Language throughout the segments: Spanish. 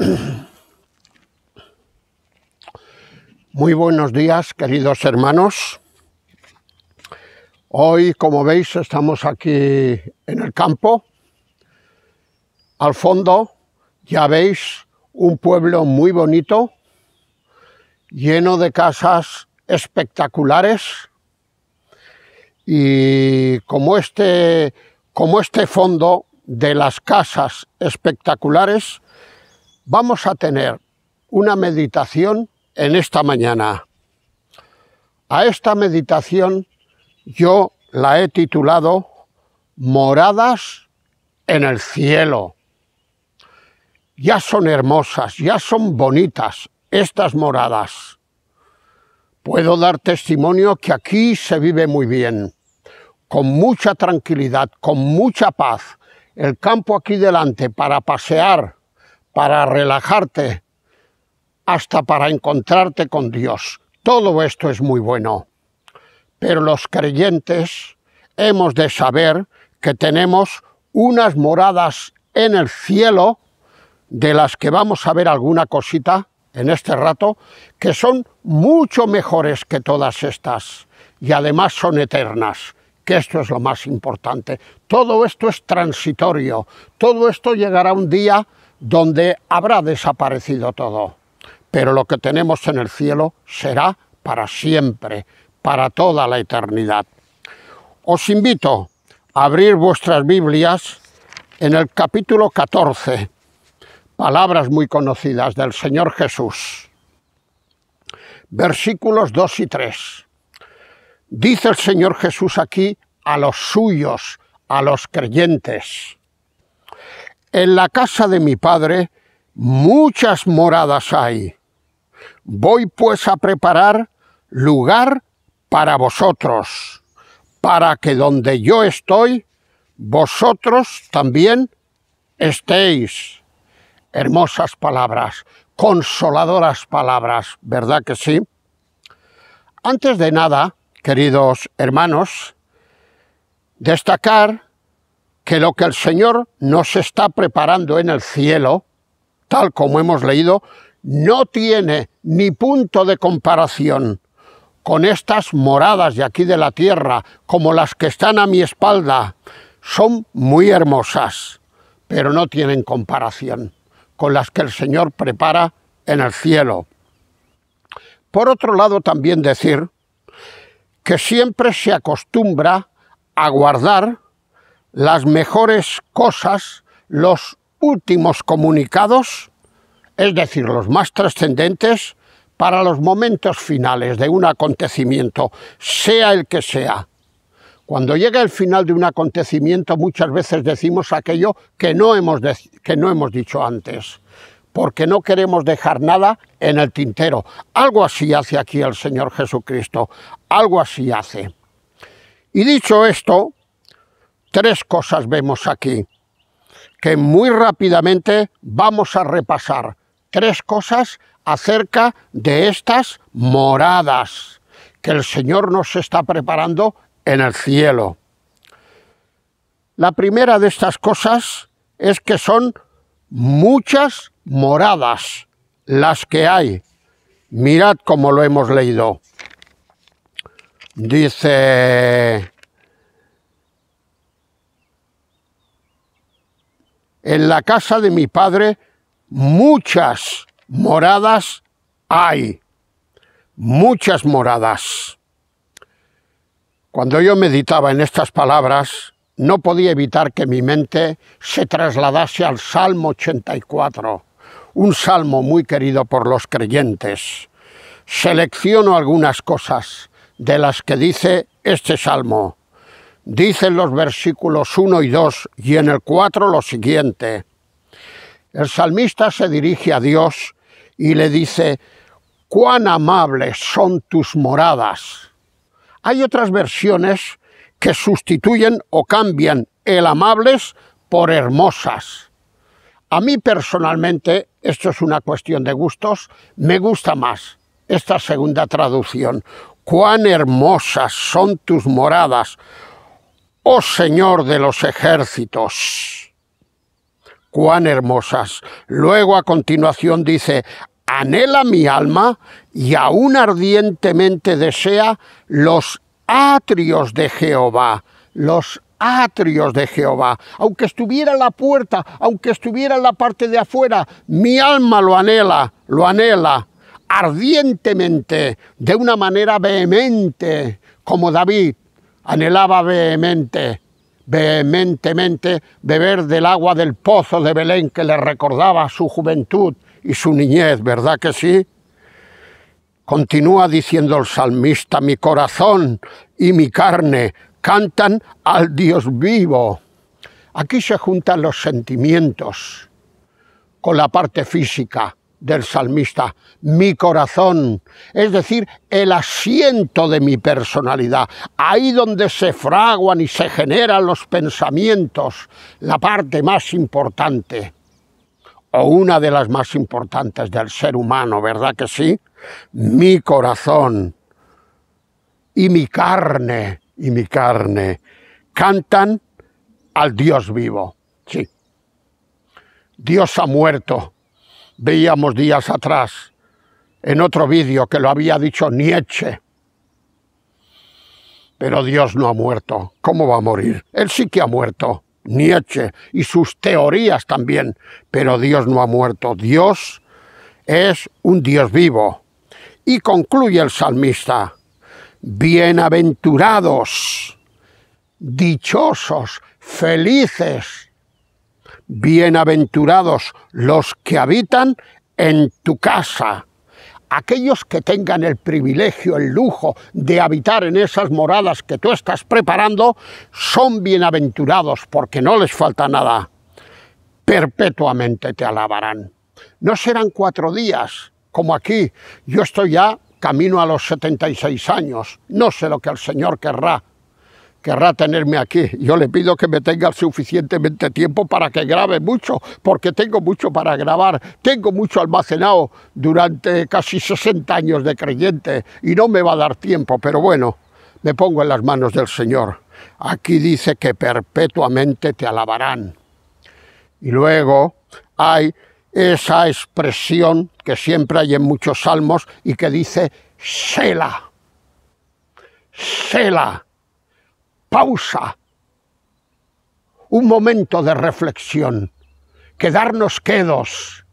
Muy buenos días, queridos hermanos. Hoy, como veis, estamos aquí en el campo. Al fondo ya veis un pueblo muy bonito, lleno de casas espectaculares. Y como este, como este fondo de las casas espectaculares, Vamos a tener una meditación en esta mañana. A esta meditación yo la he titulado Moradas en el cielo. Ya son hermosas, ya son bonitas estas moradas. Puedo dar testimonio que aquí se vive muy bien, con mucha tranquilidad, con mucha paz. El campo aquí delante para pasear, para relajarte, hasta para encontrarte con Dios. Todo esto es muy bueno. Pero los creyentes hemos de saber que tenemos unas moradas en el cielo, de las que vamos a ver alguna cosita en este rato, que son mucho mejores que todas estas y además son eternas, que esto es lo más importante. Todo esto es transitorio, todo esto llegará un día donde habrá desaparecido todo. Pero lo que tenemos en el cielo será para siempre, para toda la eternidad. Os invito a abrir vuestras Biblias en el capítulo 14, palabras muy conocidas del Señor Jesús. Versículos 2 y 3. Dice el Señor Jesús aquí a los suyos, a los creyentes. En la casa de mi padre muchas moradas hay. Voy pues a preparar lugar para vosotros, para que donde yo estoy, vosotros también estéis. Hermosas palabras, consoladoras palabras, ¿verdad que sí? Antes de nada, queridos hermanos, destacar que lo que el Señor nos está preparando en el cielo, tal como hemos leído, no tiene ni punto de comparación con estas moradas de aquí de la tierra, como las que están a mi espalda. Son muy hermosas, pero no tienen comparación con las que el Señor prepara en el cielo. Por otro lado, también decir que siempre se acostumbra a guardar las mejores cosas, los últimos comunicados, es decir, los más trascendentes, para los momentos finales de un acontecimiento, sea el que sea. Cuando llega el final de un acontecimiento muchas veces decimos aquello que no hemos, que no hemos dicho antes, porque no queremos dejar nada en el tintero. Algo así hace aquí el Señor Jesucristo, algo así hace. Y dicho esto, Tres cosas vemos aquí que muy rápidamente vamos a repasar. Tres cosas acerca de estas moradas que el Señor nos está preparando en el cielo. La primera de estas cosas es que son muchas moradas las que hay. Mirad cómo lo hemos leído. Dice en la casa de mi padre muchas moradas hay, muchas moradas. Cuando yo meditaba en estas palabras, no podía evitar que mi mente se trasladase al Salmo 84, un salmo muy querido por los creyentes. Selecciono algunas cosas de las que dice este salmo dicen los versículos 1 y 2 y en el 4 lo siguiente. El salmista se dirige a Dios y le dice, cuán amables son tus moradas. Hay otras versiones que sustituyen o cambian el amables por hermosas. A mí personalmente, esto es una cuestión de gustos, me gusta más esta segunda traducción. Cuán hermosas son tus moradas Oh Señor de los ejércitos. Cuán hermosas. Luego a continuación dice, anhela mi alma y aún ardientemente desea los atrios de Jehová, los atrios de Jehová. Aunque estuviera en la puerta, aunque estuviera en la parte de afuera, mi alma lo anhela, lo anhela ardientemente, de una manera vehemente, como David, anhelaba vehemente, vehementemente beber del agua del pozo de Belén que le recordaba su juventud y su niñez, ¿verdad que sí? Continúa diciendo el salmista, mi corazón y mi carne cantan al Dios vivo. Aquí se juntan los sentimientos con la parte física del salmista, mi corazón, es decir, el asiento de mi personalidad, ahí donde se fraguan y se generan los pensamientos, la parte más importante, o una de las más importantes del ser humano, ¿verdad que sí? Mi corazón y mi carne, y mi carne, cantan al Dios vivo, sí. Dios ha muerto, Veíamos días atrás en otro vídeo que lo había dicho Nietzsche. Pero Dios no ha muerto. ¿Cómo va a morir? Él sí que ha muerto. Nietzsche y sus teorías también. Pero Dios no ha muerto. Dios es un Dios vivo. Y concluye el salmista. Bienaventurados, dichosos, felices Bienaventurados los que habitan en tu casa. Aquellos que tengan el privilegio, el lujo de habitar en esas moradas que tú estás preparando, son bienaventurados porque no les falta nada. Perpetuamente te alabarán. No serán cuatro días, como aquí. Yo estoy ya camino a los 76 años. No sé lo que el Señor querrá querrá tenerme aquí. Yo le pido que me tenga suficientemente tiempo para que grabe mucho, porque tengo mucho para grabar, tengo mucho almacenado durante casi 60 años de creyente y no me va a dar tiempo, pero bueno, me pongo en las manos del Señor. Aquí dice que perpetuamente te alabarán. Y luego hay esa expresión que siempre hay en muchos salmos y que dice, Sela. Sela pausa, un momento de reflexión, quedarnos quedos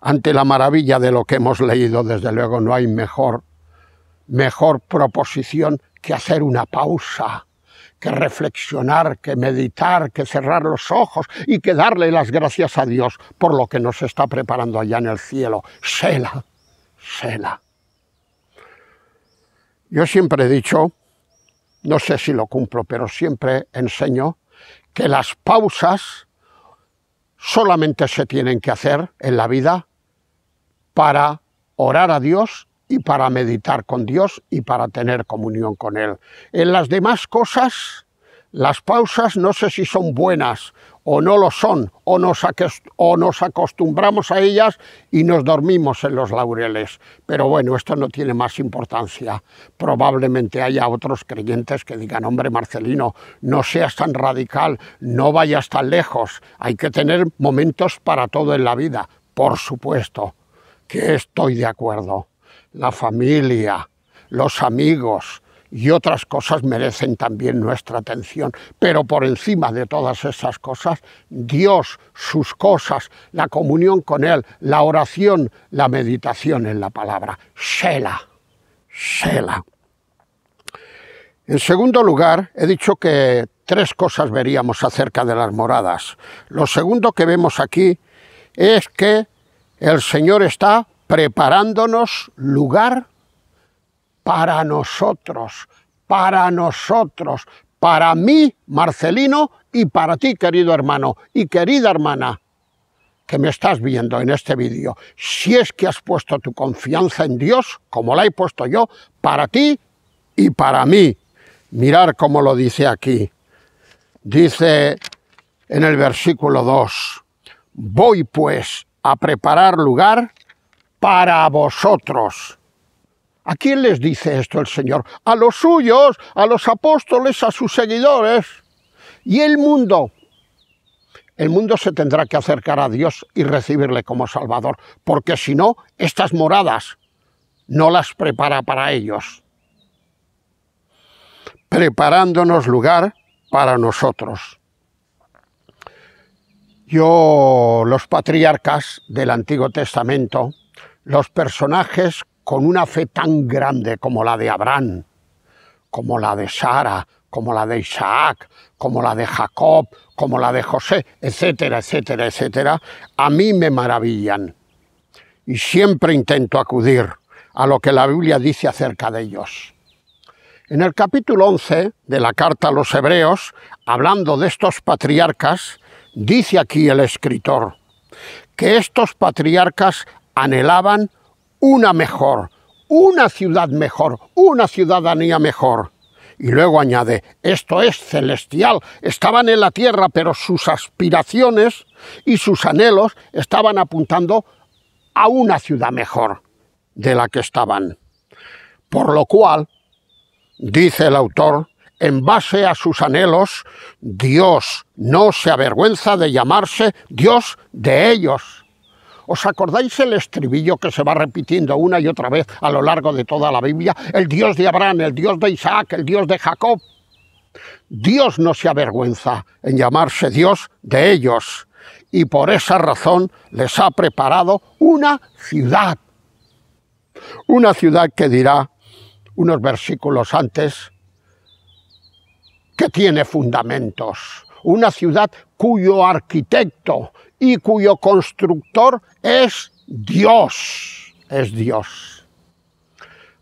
ante la maravilla de lo que hemos leído. Desde luego no hay mejor, mejor proposición que hacer una pausa, que reflexionar, que meditar, que cerrar los ojos y que darle las gracias a Dios por lo que nos está preparando allá en el cielo. Sela, Sela. Yo siempre he dicho no sé si lo cumplo, pero siempre enseño que las pausas solamente se tienen que hacer en la vida para orar a Dios y para meditar con Dios y para tener comunión con Él. En las demás cosas, las pausas no sé si son buenas o no lo son, o nos, acostumbramos a ellas y nos dormimos en los laureles. Pero bueno, esto no tiene más importancia. Probablemente haya otros creyentes que digan, hombre Marcelino, no seas tan radical, no vayas tan lejos, hay que tener momentos para todo en la vida. Por supuesto que estoy de acuerdo. La familia, los amigos, y otras cosas merecen también nuestra atención. Pero por encima de todas esas cosas, Dios, sus cosas, la comunión con Él, la oración, la meditación en la palabra. Sela, Sela. En segundo lugar, he dicho que tres cosas veríamos acerca de las moradas. Lo segundo que vemos aquí es que el Señor está preparándonos lugar para nosotros, para nosotros, para mí, Marcelino, y para ti, querido hermano y querida hermana que me estás viendo en este vídeo. Si es que has puesto tu confianza en Dios, como la he puesto yo, para ti y para mí. Mirar cómo lo dice aquí. Dice en el versículo 2, voy pues a preparar lugar para vosotros. ¿A quién les dice esto el Señor? A los suyos, a los apóstoles, a sus seguidores. Y el mundo. El mundo se tendrá que acercar a Dios y recibirle como Salvador, porque si no, estas moradas no las prepara para ellos, preparándonos lugar para nosotros. Yo, los patriarcas del Antiguo Testamento, los personajes con una fe tan grande como la de Abraham, como la de Sara, como la de Isaac, como la de Jacob, como la de José, etcétera, etcétera, etcétera, a mí me maravillan. Y siempre intento acudir a lo que la Biblia dice acerca de ellos. En el capítulo 11 de la carta a los hebreos, hablando de estos patriarcas, dice aquí el escritor que estos patriarcas anhelaban una mejor, una ciudad mejor, una ciudadanía mejor. Y luego añade, esto es celestial, estaban en la tierra, pero sus aspiraciones y sus anhelos estaban apuntando a una ciudad mejor de la que estaban. Por lo cual, dice el autor, en base a sus anhelos, Dios no se avergüenza de llamarse Dios de ellos. ¿Os acordáis el estribillo que se va repitiendo una y otra vez a lo largo de toda la Biblia? El Dios de Abraham, el Dios de Isaac, el Dios de Jacob. Dios no se avergüenza en llamarse Dios de ellos y por esa razón les ha preparado una ciudad. Una ciudad que dirá unos versículos antes que tiene fundamentos. Una ciudad cuyo arquitecto y cuyo constructor es Dios. Es Dios.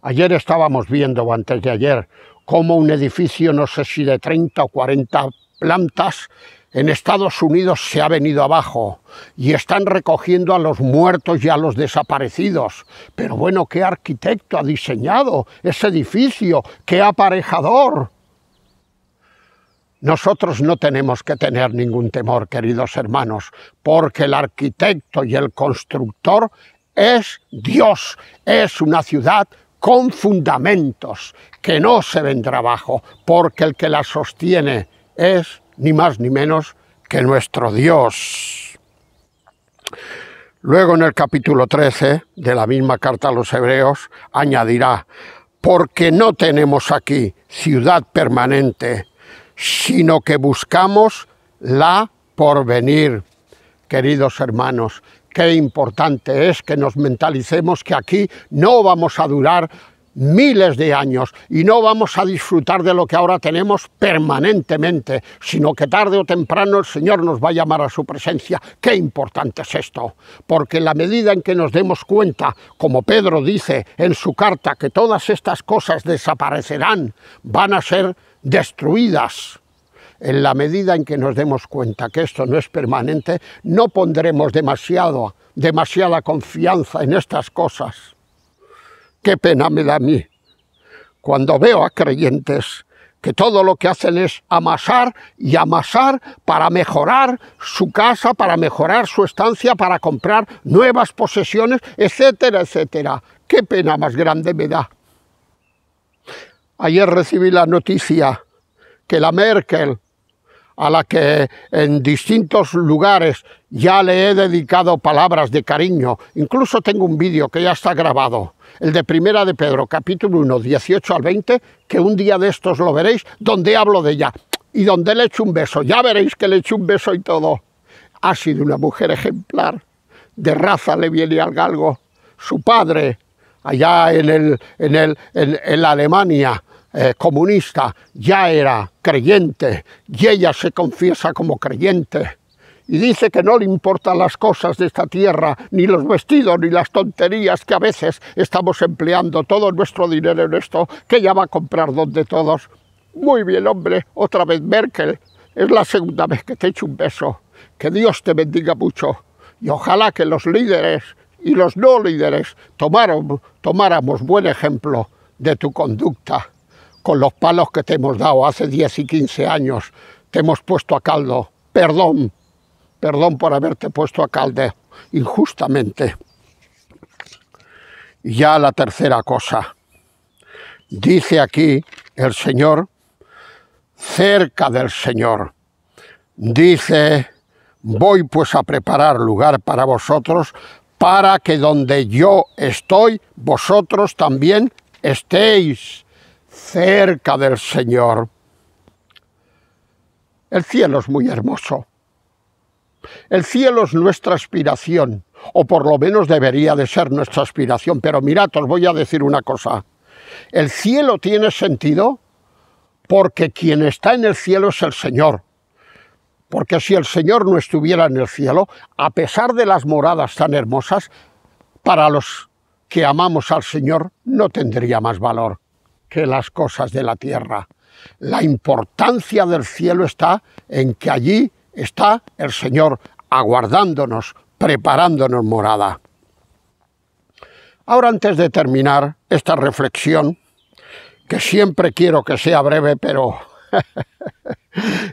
Ayer estábamos viendo, o antes de ayer, cómo un edificio, no sé si de 30 o 40 plantas, en Estados Unidos se ha venido abajo y están recogiendo a los muertos y a los desaparecidos. Pero bueno, ¿qué arquitecto ha diseñado ese edificio? ¿Qué aparejador? Nosotros no tenemos que tener ningún temor, queridos hermanos, porque el arquitecto y el constructor es Dios, es una ciudad con fundamentos que no se vendrá abajo, porque el que la sostiene es ni más ni menos que nuestro Dios. Luego en el capítulo 13 de la misma carta a los hebreos añadirá, porque no tenemos aquí ciudad permanente, sino que buscamos la porvenir. Queridos hermanos, qué importante es que nos mentalicemos que aquí no vamos a durar miles de años y no vamos a disfrutar de lo que ahora tenemos permanentemente, sino que tarde o temprano el Señor nos va a llamar a su presencia. Qué importante es esto, porque la medida en que nos demos cuenta, como Pedro dice en su carta, que todas estas cosas desaparecerán, van a ser destruidas en la medida en que nos demos cuenta que esto no es permanente, no pondremos demasiado, demasiada confianza en estas cosas. Qué pena me da a mí cuando veo a creyentes que todo lo que hacen es amasar y amasar para mejorar su casa, para mejorar su estancia, para comprar nuevas posesiones, etcétera, etcétera. Qué pena más grande me da Ayer recibí la noticia que la Merkel, a la que en distintos lugares ya le he dedicado palabras de cariño, incluso tengo un vídeo que ya está grabado, el de Primera de Pedro, capítulo 1, 18 al 20, que un día de estos lo veréis, donde hablo de ella y donde le echo un beso. Ya veréis que le echo un beso y todo. Ha sido una mujer ejemplar, de raza le viene al galgo. Su padre allá en, en, la Alemania eh, comunista, ya era creyente y ella se confiesa como creyente. Y dice que no le importan las cosas de esta tierra, ni los vestidos, ni las tonterías que a veces estamos empleando todo nuestro dinero en esto, que ella va a comprar donde todos. Muy bien, hombre, otra vez Merkel, es la segunda vez que te echo un beso. Que Dios te bendiga mucho y ojalá que los líderes y los no líderes tomáramos buen ejemplo de tu conducta con los palos que te hemos dado hace 10 y 15 años, te hemos puesto a caldo. Perdón, perdón por haberte puesto a caldo injustamente. Y ya la tercera cosa. Dice aquí el Señor, cerca del Señor. Dice, voy pues a preparar lugar para vosotros para que donde yo estoy, vosotros también estéis cerca del Señor. El cielo es muy hermoso. El cielo es nuestra aspiración, o por lo menos debería de ser nuestra aspiración. Pero mirad, os voy a decir una cosa. El cielo tiene sentido porque quien está en el cielo es el Señor porque si el Señor no estuviera en el cielo, a pesar de las moradas tan hermosas, para los que amamos al Señor no tendría más valor que las cosas de la tierra. La importancia del cielo está en que allí está el Señor aguardándonos, preparándonos morada. Ahora antes de terminar esta reflexión, que siempre quiero que sea breve, pero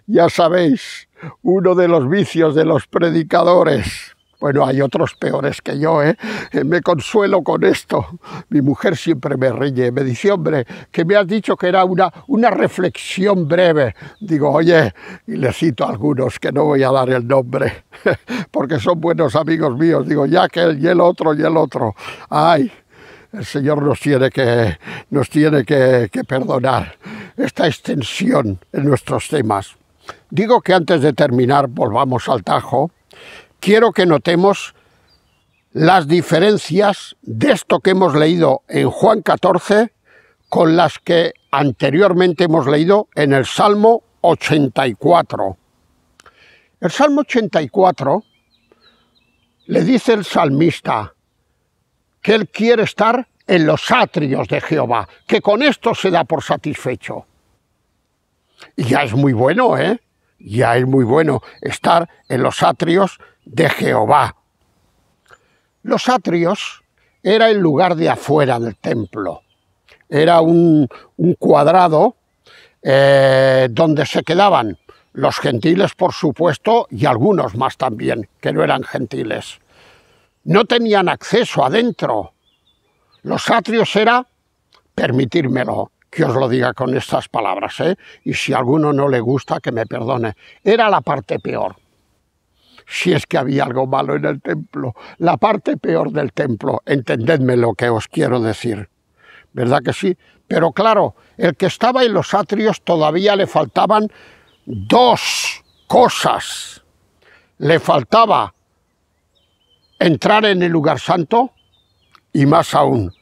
ya sabéis uno de los vicios de los predicadores. Bueno, hay otros peores que yo, ¿eh? ¿eh? Me consuelo con esto. Mi mujer siempre me riñe, me dice, hombre, que me has dicho que era una, una reflexión breve. Digo, oye, y le cito a algunos que no voy a dar el nombre, porque son buenos amigos míos. Digo, ya que y el otro y el otro. Ay, el Señor nos tiene que, nos tiene que, que perdonar esta extensión en nuestros temas. Digo que antes de terminar, volvamos al tajo, quiero que notemos las diferencias de esto que hemos leído en Juan 14 con las que anteriormente hemos leído en el Salmo 84. El Salmo 84 le dice el salmista que él quiere estar en los atrios de Jehová, que con esto se da por satisfecho. Y ya es muy bueno, ¿eh? Ya es muy bueno estar en los atrios de Jehová. Los atrios era el lugar de afuera del templo. Era un, cuadrado eh, donde se quedaban los gentiles, por supuesto, y algunos más también, que no eran gentiles. No tenían acceso adentro. Los atrios era, permitírmelo, que os lo diga con estas palabras, ¿eh? y si alguno no le gusta, que me perdone. Era la parte peor si es que había algo malo en el templo, la parte peor del templo, entendedme lo que os quiero decir, ¿verdad que sí? Pero claro, el que estaba en los atrios todavía le faltaban dos cosas. Le faltaba entrar en el lugar santo y más aún,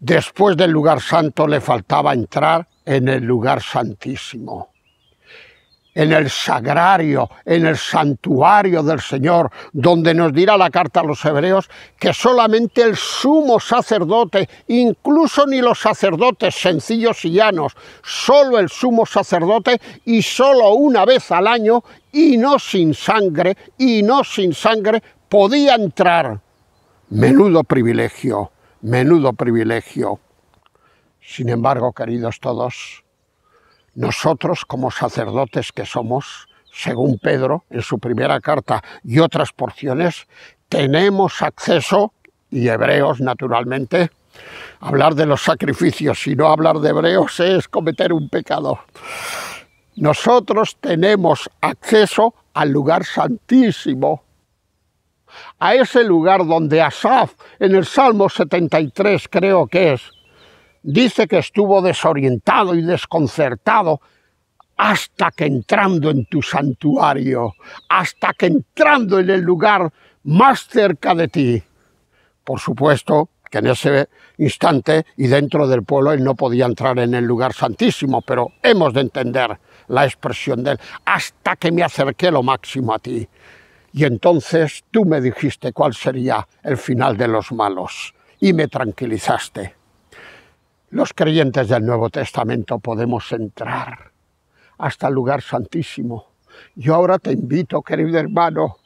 Después del lugar santo le faltaba entrar en el lugar santísimo, en el sagrario, en el santuario del Señor, donde nos dirá la carta a los hebreos que solamente el sumo sacerdote, incluso ni los sacerdotes sencillos y llanos, solo el sumo sacerdote y solo una vez al año y no sin sangre, y no sin sangre, podía entrar. Menudo privilegio Menudo privilegio. Sin embargo, queridos todos, nosotros como sacerdotes que somos, según Pedro en su primera carta y otras porciones, tenemos acceso, y hebreos naturalmente, hablar de los sacrificios y no hablar de hebreos es cometer un pecado. Nosotros tenemos acceso al lugar santísimo a ese lugar donde Asaf, en el Salmo 73 creo que es, dice que estuvo desorientado y desconcertado hasta que entrando en tu santuario, hasta que entrando en el lugar más cerca de ti. Por supuesto que en ese instante y dentro del pueblo él no podía entrar en el lugar santísimo, pero hemos de entender la expresión de él, hasta que me acerqué lo máximo a ti. Y entonces tú me dijiste cuál sería el final de los malos y me tranquilizaste. Los creyentes del Nuevo Testamento podemos entrar hasta el lugar santísimo. Yo ahora te invito, querido hermano,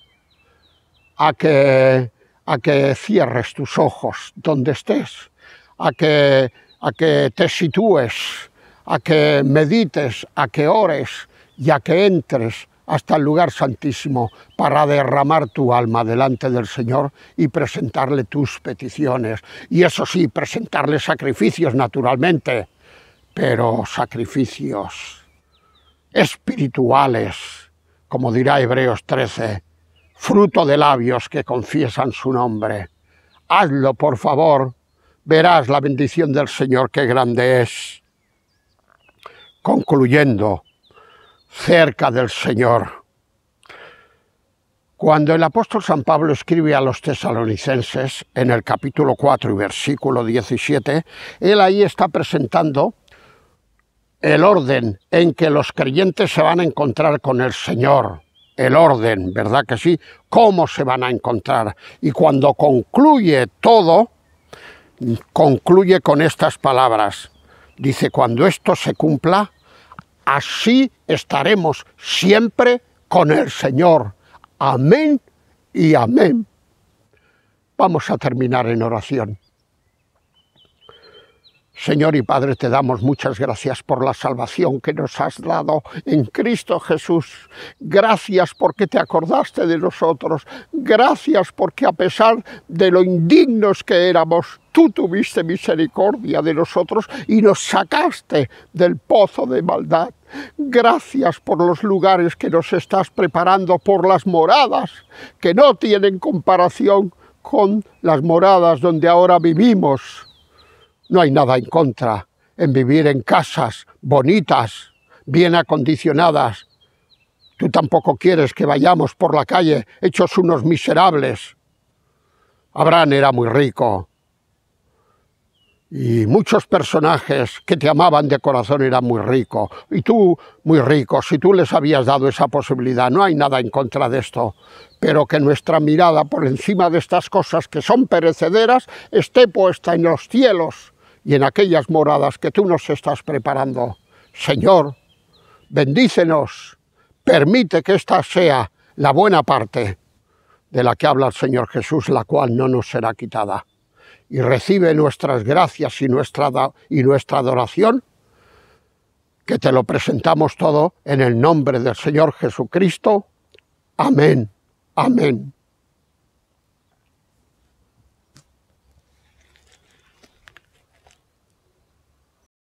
a que, a que cierres tus ojos donde estés, a que, a que te sitúes, a que medites, a que ores y a que entres hasta el lugar santísimo para derramar tu alma delante del Señor y presentarle tus peticiones. Y eso sí, presentarle sacrificios naturalmente, pero sacrificios espirituales, como dirá Hebreos 13, fruto de labios que confiesan su nombre. Hazlo, por favor, verás la bendición del Señor qué grande es. Concluyendo, cerca del Señor. Cuando el apóstol San Pablo escribe a los tesalonicenses en el capítulo 4 y versículo 17, él ahí está presentando el orden en que los creyentes se van a encontrar con el Señor. El orden, ¿verdad que sí? ¿Cómo se van a encontrar? Y cuando concluye todo, concluye con estas palabras. Dice, cuando esto se cumpla, así estaremos siempre con el Señor. Amén y amén. Vamos a terminar en oración. Señor y Padre, te damos muchas gracias por la salvación que nos has dado en Cristo Jesús. Gracias porque te acordaste de nosotros. Gracias porque a pesar de lo indignos que éramos, tú tuviste misericordia de nosotros y nos sacaste del pozo de maldad. Gracias por los lugares que nos estás preparando, por las moradas que no tienen comparación con las moradas donde ahora vivimos. No hay nada en contra en vivir en casas bonitas, bien acondicionadas. Tú tampoco quieres que vayamos por la calle hechos unos miserables. Abraham era muy rico, y muchos personajes que te amaban de corazón eran muy ricos, y tú muy rico, si tú les habías dado esa posibilidad, no hay nada en contra de esto, pero que nuestra mirada por encima de estas cosas que son perecederas esté puesta en los cielos y en aquellas moradas que tú nos estás preparando. Señor, bendícenos, permite que esta sea la buena parte de la que habla el Señor Jesús, la cual no nos será quitada y recibe nuestras gracias y nuestra, y nuestra adoración, que te lo presentamos todo en el nombre del Señor Jesucristo. Amén, amén.